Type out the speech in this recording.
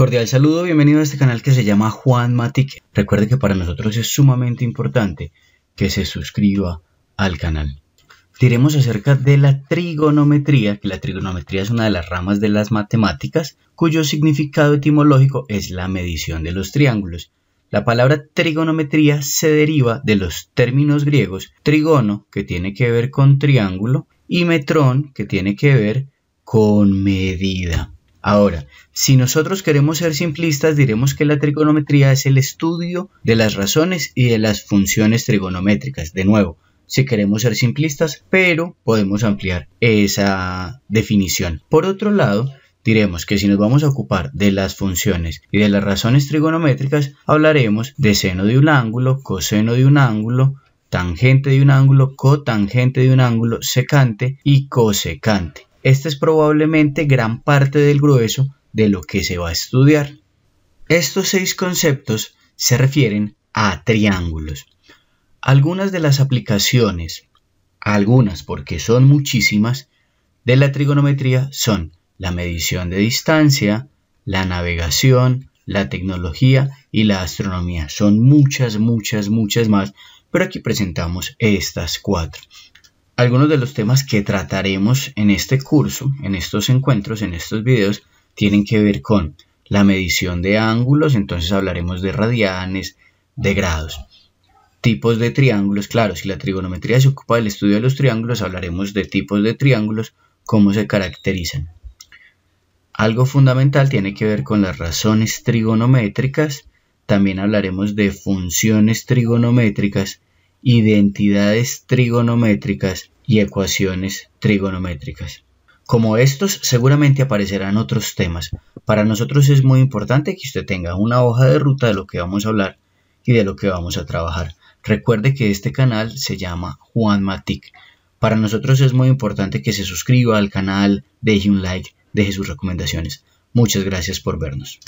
Cordial saludo, bienvenido a este canal que se llama Juan matic Recuerde que para nosotros es sumamente importante que se suscriba al canal. Diremos acerca de la trigonometría, que la trigonometría es una de las ramas de las matemáticas, cuyo significado etimológico es la medición de los triángulos. La palabra trigonometría se deriva de los términos griegos trigono, que tiene que ver con triángulo, y metrón, que tiene que ver con medida. Ahora, si nosotros queremos ser simplistas, diremos que la trigonometría es el estudio de las razones y de las funciones trigonométricas. De nuevo, si queremos ser simplistas, pero podemos ampliar esa definición. Por otro lado, diremos que si nos vamos a ocupar de las funciones y de las razones trigonométricas, hablaremos de seno de un ángulo, coseno de un ángulo, tangente de un ángulo, cotangente de un ángulo, secante y cosecante. Esta es probablemente gran parte del grueso de lo que se va a estudiar. Estos seis conceptos se refieren a triángulos. Algunas de las aplicaciones, algunas porque son muchísimas, de la trigonometría son la medición de distancia, la navegación, la tecnología y la astronomía. Son muchas, muchas, muchas más, pero aquí presentamos estas cuatro algunos de los temas que trataremos en este curso, en estos encuentros, en estos videos, tienen que ver con la medición de ángulos, entonces hablaremos de radianes, de grados. Tipos de triángulos, claro, si la trigonometría se ocupa del estudio de los triángulos, hablaremos de tipos de triángulos, cómo se caracterizan. Algo fundamental tiene que ver con las razones trigonométricas, también hablaremos de funciones trigonométricas identidades trigonométricas y ecuaciones trigonométricas. Como estos, seguramente aparecerán otros temas. Para nosotros es muy importante que usted tenga una hoja de ruta de lo que vamos a hablar y de lo que vamos a trabajar. Recuerde que este canal se llama Juan Matic. Para nosotros es muy importante que se suscriba al canal, deje un like, deje sus recomendaciones. Muchas gracias por vernos.